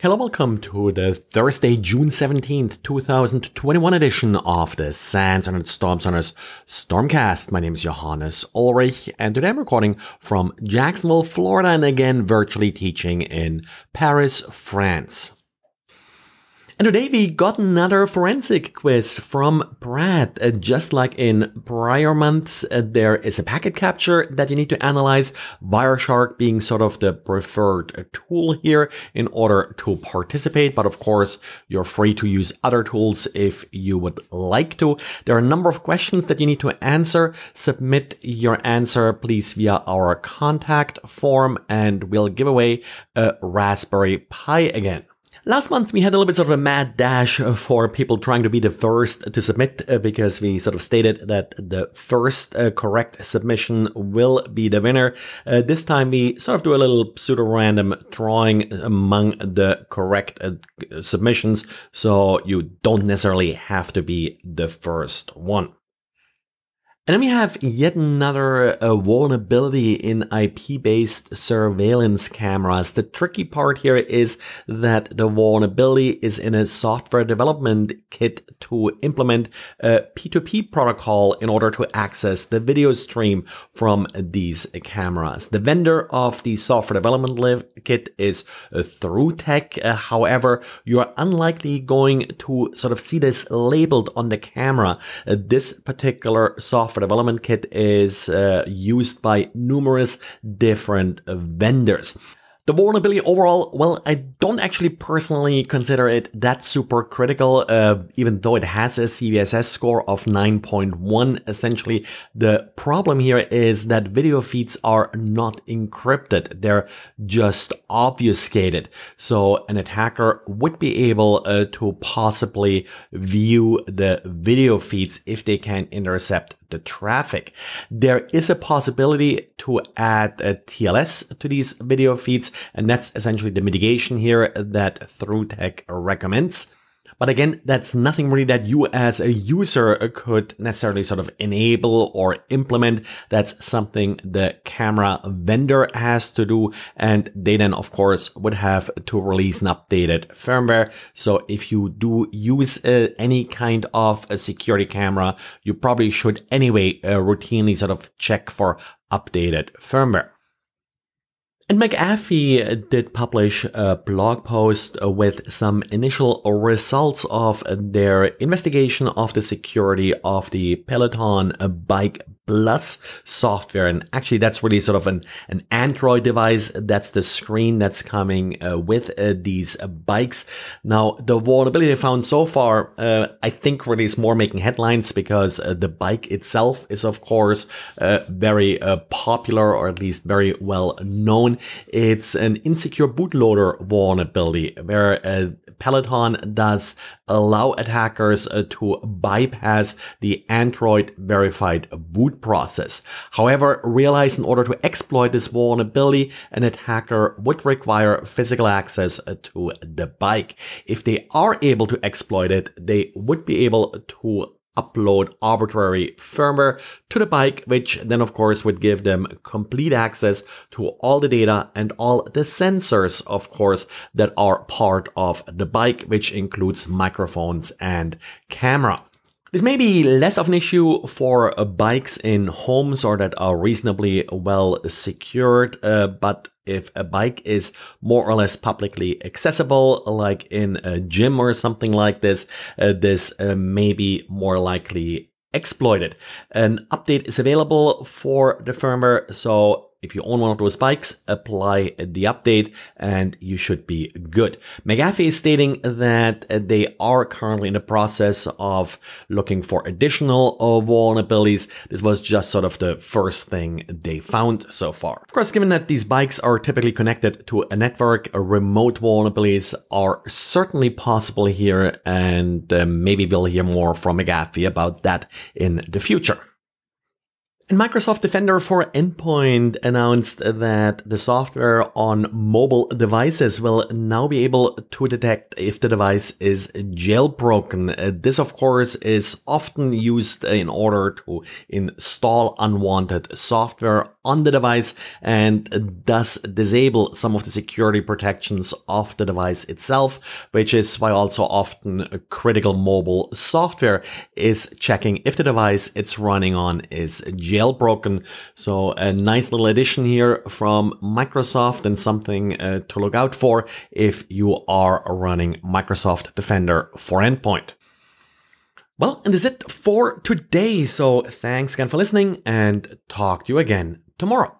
Hello, welcome to the Thursday, June 17th, 2021 edition of the Sands and Storms on Stormcast. My name is Johannes Ulrich, and today I'm recording from Jacksonville, Florida, and again virtually teaching in Paris, France. And today we got another forensic quiz from Brad. Uh, just like in prior months, uh, there is a packet capture that you need to analyze, Wireshark being sort of the preferred tool here in order to participate. But of course, you're free to use other tools if you would like to. There are a number of questions that you need to answer. Submit your answer, please, via our contact form, and we'll give away a Raspberry Pi again. Last month, we had a little bit sort of a mad dash for people trying to be the first to submit uh, because we sort of stated that the first uh, correct submission will be the winner. Uh, this time, we sort of do a little pseudo random drawing among the correct uh, submissions, so you don't necessarily have to be the first one. And then we have yet another uh, vulnerability in IP-based surveillance cameras. The tricky part here is that the vulnerability is in a software development kit to implement a P2P protocol in order to access the video stream from these cameras. The vendor of the software development kit is uh, through tech. Uh, however, you're unlikely going to sort of see this labeled on the camera. Uh, this particular software development kit is uh, used by numerous different vendors. The vulnerability overall, well, I don't actually personally consider it that super critical, uh, even though it has a CVSS score of 9.1. Essentially, the problem here is that video feeds are not encrypted. They're just obfuscated. So an attacker would be able uh, to possibly view the video feeds if they can intercept the traffic. There is a possibility to add a TLS to these video feeds, and that's essentially the mitigation here that ThruTech recommends. But again, that's nothing really that you as a user could necessarily sort of enable or implement. That's something the camera vendor has to do. And they then, of course, would have to release an updated firmware. So if you do use uh, any kind of a security camera, you probably should anyway uh, routinely sort of check for updated firmware. And McAfee did publish a blog post with some initial results of their investigation of the security of the Peloton bike Plus software. And actually, that's really sort of an, an Android device. That's the screen that's coming uh, with uh, these uh, bikes. Now, the vulnerability found so far, uh, I think really is more making headlines because uh, the bike itself is, of course, uh, very popular or at least very well known. It's an insecure bootloader vulnerability where Peloton does allow attackers to bypass the Android verified boot process. However, realize in order to exploit this vulnerability, an attacker would require physical access uh, to the bike. If they are able to exploit it, they would be able to upload arbitrary firmware to the bike, which then of course would give them complete access to all the data and all the sensors, of course, that are part of the bike, which includes microphones and camera. This may be less of an issue for uh, bikes in homes or that are reasonably well secured, uh, but if a bike is more or less publicly accessible, like in a gym or something like this, uh, this uh, may be more likely exploited. An update is available for the firmware, so if you own one of those bikes, apply the update and you should be good. McAfee is stating that they are currently in the process of looking for additional uh, vulnerabilities. This was just sort of the first thing they found so far. Of course, given that these bikes are typically connected to a network, remote vulnerabilities are certainly possible here and uh, maybe we'll hear more from McAfee about that in the future. And Microsoft Defender for Endpoint announced that the software on mobile devices will now be able to detect if the device is jailbroken. Uh, this, of course, is often used in order to install unwanted software on the device and thus disable some of the security protections of the device itself, which is why also often critical mobile software is checking if the device it's running on is jailbroken. So a nice little addition here from Microsoft and something uh, to look out for if you are running Microsoft Defender for Endpoint. Well, and that's it for today. So thanks again for listening and talk to you again tomorrow.